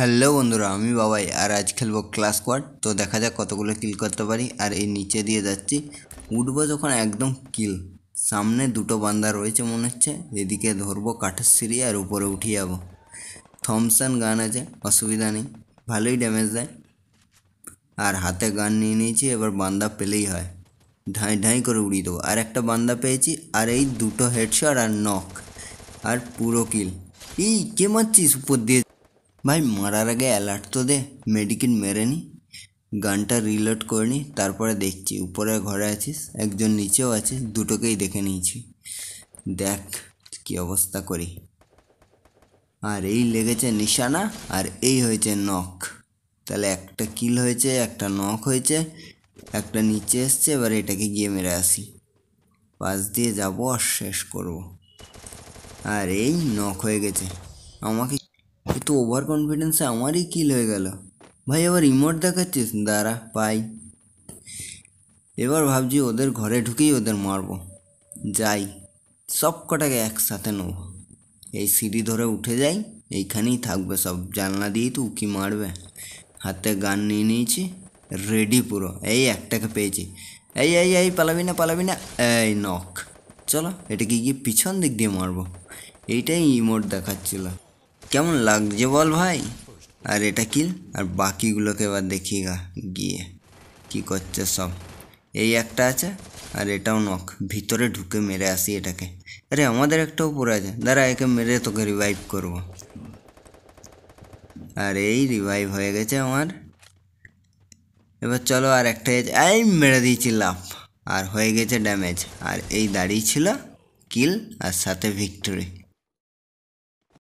hello বন্ধুরা আমি বাবাই আর আজ খেলবো ক্লাস কোয়াড তো দেখা যাক কতগুলো কিল করতে পারি আর এই নিচে দিয়ে যাচ্ছি উঠবো যখন একদম কিল সামনে দুটো বান্দা রয়েছে মনে হচ্ছে এদিকে ধরবো কাঠের সিঁড়ি আর উপরে উঠিয়ে যাবো থমসন গান আছে অসুবিধা নেই ভালোই ড্যামেজ দেয় আর হাতে গান নিয়ে নিয়েছি এবার বান্দা পেলেই হয় ঢাঁই ঢাঁই করে উড়িয়ে দেবো আর একটা বান্দা পেয়েছি আর এই দুটো হেডশট আর নক আর পুরো কিল এই কে মারছিস উপর দিয়ে ভাই মারার আগে অ্যালার্ট তো দে মেডিকেট মেরে নি গানটা রিলোড করে নি তারপরে দেখছি উপরে ঘরে আছিস একজন নিচেও আছে দুটোকেই দেখে নিয়েছি দেখ কি অবস্থা করি আর এই লেগেছে নিশানা আর এই হয়েছে নখ তাহলে একটা কিল হয়েছে একটা নখ হয়েছে একটা নিচে এসছে এবার এটাকে গিয়ে মেরে আসি পাশ দিয়ে যাবো আর শেষ করব আর এই নখ হয়ে গেছে আমাকে এত ওভার কনফিডেন্সে আমারই কিল হয়ে গেল ভাই আবার রিমোট দেখাচ্ছিস দাঁড়া পাই এবার ভাবছি ওদের ঘরে ঢুকেই ওদের মারব যাই সব কটাকে একসাথে নেব এই সিঁড়ি ধরে উঠে যাই এইখানেই থাকবে সব জানলা দিয়েই তো উকি মারবে হাতে গান নিয়ে নিয়েছি রেডি পুরো এই একটাকে পেয়েছি এই এই এই পালাবি না পালাবি না এই নখ চলো এটাকে গিয়ে পিছন দিক দিয়ে মারবো এইটাই ইমোট দেখাচ্ছিল কেমন লাগছে বল ভাই আর এটা কিল আর বাকিগুলোকে এবার দেখি গা গিয়ে কি করছে সব এই একটা আছে আর এটাও নখ ভিতরে ঢুকে মেরে আসি এটাকে আরে আমাদের একটা উপর আছে দাঁড়া একে মেরে তোকে রিভাইভ করব আর এই রিভাইভ হয়ে গেছে আমার এবার চলো আর একটা এই মেরে দিয়েছি লাভ আর হয়ে গেছে ড্যামেজ আর এই দাঁড়িয়ে ছিল কিল আর সাথে ভিক্টরি